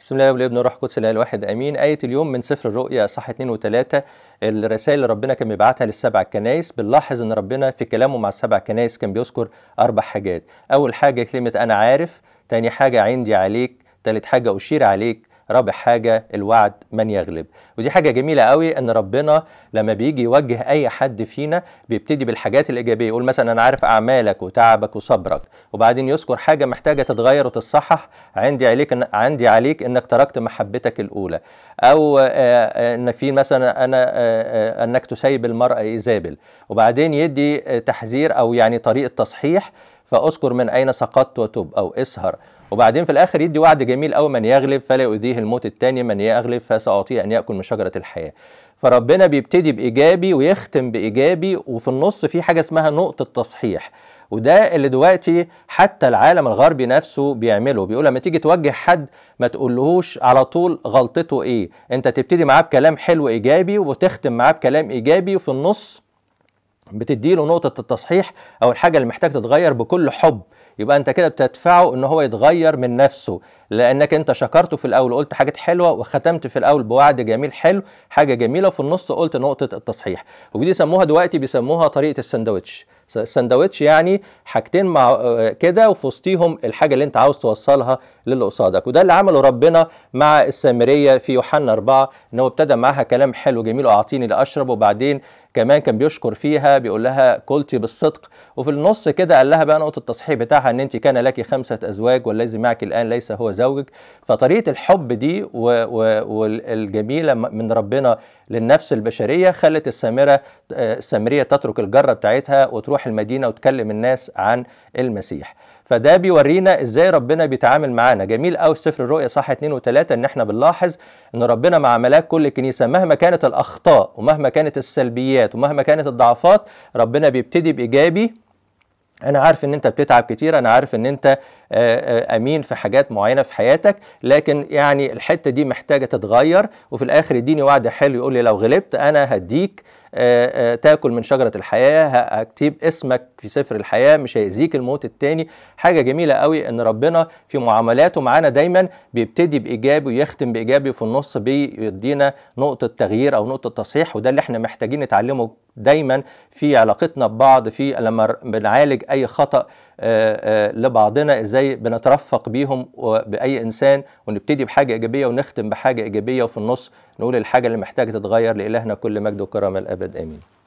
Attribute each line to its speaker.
Speaker 1: بسم الله والابن والروح القدس الاله الواحد امين ايه اليوم من سفر الرؤيا صح 2 و3 الرسائل اللي ربنا كان بيبعتها للسبع كنايس بنلاحظ ان ربنا في كلامه مع السبع كنايس كان بيذكر اربع حاجات اول حاجه كلمه انا عارف تاني حاجه عندي عليك تالت حاجه اشير عليك رابع حاجة الوعد من يغلب ودي حاجة جميلة قوي ان ربنا لما بيجي يوجه اي حد فينا بيبتدي بالحاجات الايجابية يقول مثلا انا عارف اعمالك وتعبك وصبرك وبعدين يذكر حاجة محتاجة تتغير وتتصحح عندي عليك إن عندي عليك انك تركت محبتك الاولى او آه، آه، ان في مثلا انا آه، انك تسيب المرأة ايزابل وبعدين يدي تحذير او يعني طريقة تصحيح فاذكر من اين سقطت وتب او اسهر وبعدين في الاخر يدي وعد جميل قوي من يغلب فلا يؤذيه الموت الثاني من يغلب فساعطيه ان ياكل من شجره الحياه فربنا بيبتدي بايجابي ويختم بايجابي وفي النص في حاجه اسمها نقطه تصحيح وده اللي دلوقتي حتى العالم الغربي نفسه بيعمله بيقول لما تيجي توجه حد ما تقولهوش على طول غلطته ايه انت تبتدي معاه بكلام حلو ايجابي وتختم معاه بكلام ايجابي وفي النص بتديله نقطة التصحيح أو الحاجة اللي محتاج تتغير بكل حب يبقى أنت كده بتدفعه إن هو يتغير من نفسه لانك انت شكرته في الاول وقلت حاجات حلوه وختمت في الاول بوعد جميل حلو حاجه جميله وفي النص قلت نقطه التصحيح ودي سموها دلوقتي بيسموها طريقه الساندوتش الساندوتش يعني حاجتين مع كده وفي وسطيهم الحاجه اللي انت عاوز توصلها للي قصادك وده اللي عمله ربنا مع السامريه في يوحنا 4 ان هو ابتدى معاها كلام حلو جميل واعطيني لاشرب وبعدين كمان كان بيشكر فيها بيقول لها قلتي بالصدق وفي النص كده قال لها بقى نقطه التصحيح بتاعها ان انت كان لك خمسه ازواج والذي معك الان ليس هو زوجك فطريقه الحب دي والجميله من ربنا للنفس البشريه خلت السامره آه، السامريه تترك الجره بتاعتها وتروح المدينه وتكلم الناس عن المسيح فده بيورينا ازاي ربنا بيتعامل معانا جميل قوي سفر الرؤيا صح 2 و3 ان احنا بنلاحظ ان ربنا مع ملاك كل كنيسه مهما كانت الاخطاء ومهما كانت السلبيات ومهما كانت الضعفات ربنا بيبتدي بايجابي انا عارف ان انت بتتعب كتير انا عارف ان انت امين في حاجات معينه في حياتك لكن يعني الحته دي محتاجه تتغير وفي الاخر يديني وعد حلو يقول لي لو غلبت انا هديك تاكل من شجره الحياه هكتب اسمك في سفر الحياه مش هيأذيك الموت التاني حاجه جميله قوي ان ربنا في معاملاته معانا دايما بيبتدي بايجابي ويختم بايجابي وفي النص بيدينا نقطه تغيير او نقطه تصحيح وده اللي احنا محتاجين نتعلمه دايما في علاقتنا ببعض في لما بنعالج اي خطا لبعضنا ازاي بنترفق بيهم باي انسان ونبتدي بحاجه ايجابيه ونختم بحاجه ايجابيه وفي النص نقول الحاجه اللي محتاجه تتغير لالهنا كل مجد وكرم الابد امين